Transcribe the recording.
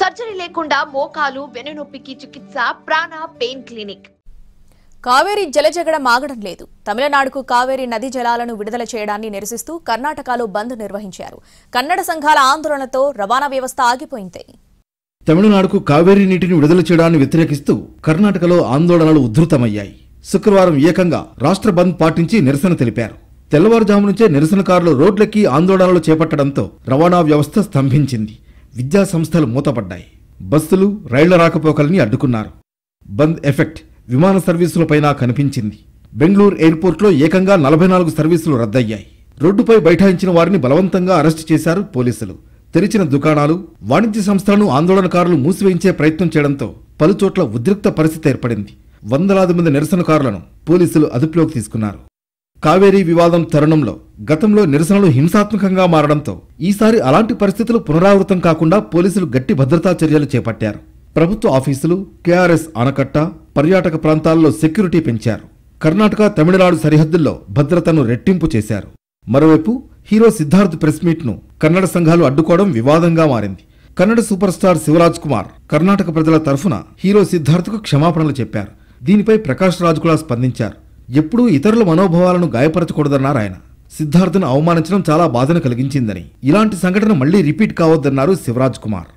surgery లేకుండా మోకాలు వెనునొప్పికి చికిత్స ప్రాణ పెయిన్ క్లినిక్ కావేరీ జలజగడం ఆగడం లేదు తమిళనాడుకు కావేరీ నది జలాలను విడుదల చేయడాన్ని నిరసిస్తూ కర్ణాటకలో బంద్ నిర్వహించారు కన్నడ సంఘాల ఆందోళనతో రవాణా వ్యవస్థ ఆగిపోయింది తమిళనాడుకు కావేరీ నీటిని విడుదల చేయడాన్ని వ్యతిరేకిస్తూ కర్ణాటకలో ఆందోళనలు ఉధృతమయ్యాయి శుక్రవారం ఏకంగా రాష్ట్ర బంద్ పాటించి నిరసన తెలిపారు తెల్లవారుజాము నుంచే నిరసనకారులు రోడ్లెక్కి ఆందోళనలు చేపట్టడంతో రవాణా వ్యవస్థ స్తంభించింది విద్యా సంస్థలు మూతపడ్డాయి బస్సులు రైళ్ల రాకపోకల్ని అడ్డుకున్నారు బంద్ ఎఫెక్ట్ విమాన సర్వీసులపైన కనిపించింది బెంగళూరు ఎయిర్పోర్ట్లో ఏకంగా నలభై నాలుగు సర్వీసులు రద్దయ్యాయి రోడ్డుపై బైఠాయించిన వారిని బలవంతంగా అరెస్టు చేశారు పోలీసులు తెరిచిన దుకాణాలు వాణిజ్య సంస్థలను ఆందోళనకారులు మూసివేయించే ప్రయత్నం చేయడంతో పలుచోట్ల ఉద్రిక్త పరిస్థితి ఏర్పడింది వందలాది మంది నిరసనకారులను పోలీసులు అదుపులోకి తీసుకున్నారు కావేరీ వివాదం తరుణంలో గతంలో నిరసనలు హింసాత్మకంగా మారడంతో ఈసారి అలాంటి పరిస్థితులు పునరావృతం కాకుండా పోలీసులు గట్టి భద్రతా చర్యలు చేపట్టారు ప్రభుత్వ ఆఫీసులు కేఆర్ఎస్ ఆనకట్ట పర్యాటక ప్రాంతాల్లో సెక్యూరిటీ పెంచారు కర్ణాటక తమిళనాడు సరిహద్దుల్లో భద్రతను రెట్టింపు చేశారు మరోవైపు హీరో సిద్ధార్థ్ ప్రెస్ మీట్ను కన్నడ సంఘాలు అడ్డుకోవడం వివాదంగా మారింది కన్నడ సూపర్ స్టార్ శివరాజ్ కుమార్ కర్ణాటక ప్రజల తరఫున హీరో సిద్ధార్థ్కు క్షమాపణలు చెప్పారు దీనిపై ప్రకాష్ రాజ్ కూడా స్పందించారు ఎప్పుడూ ఇతరుల మనోభావాలను గాయపరచకూడదన్నారు ఆయన సిద్ధార్థను అవమానించడం చాలా బాధను కలిగించిందని ఇలాంటి సంఘటన మళ్లీ రిపీట్ కావద్దన్నారు శివరాజ్ కుమార్